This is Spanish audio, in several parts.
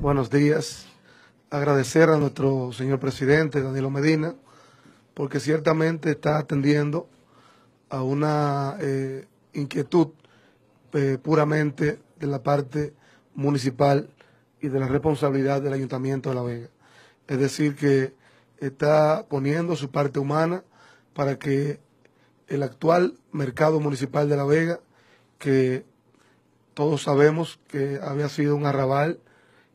buenos días. Agradecer a nuestro señor presidente, Danilo Medina, porque ciertamente está atendiendo a una eh, inquietud eh, puramente de la parte municipal y de la responsabilidad del Ayuntamiento de La Vega. Es decir, que está poniendo su parte humana para que el actual mercado municipal de La Vega, que todos sabemos que había sido un arrabal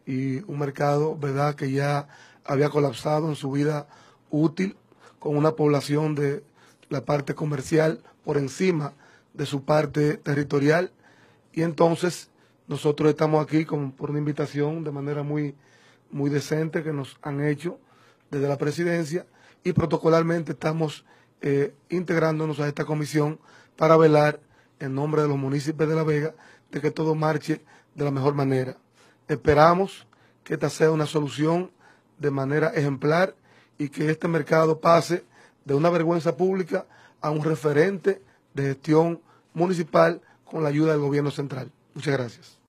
y un mercado, ¿verdad?, que ya había colapsado en su vida útil, con una población de la parte comercial por encima de su parte territorial. Y entonces nosotros estamos aquí con, por una invitación de manera muy, muy decente que nos han hecho desde la presidencia y protocolarmente estamos eh, integrándonos a esta comisión para velar en nombre de los municipios de La Vega de que todo marche de la mejor manera. Esperamos que esta sea una solución de manera ejemplar y que este mercado pase de una vergüenza pública a un referente de gestión municipal con la ayuda del gobierno central. Muchas gracias.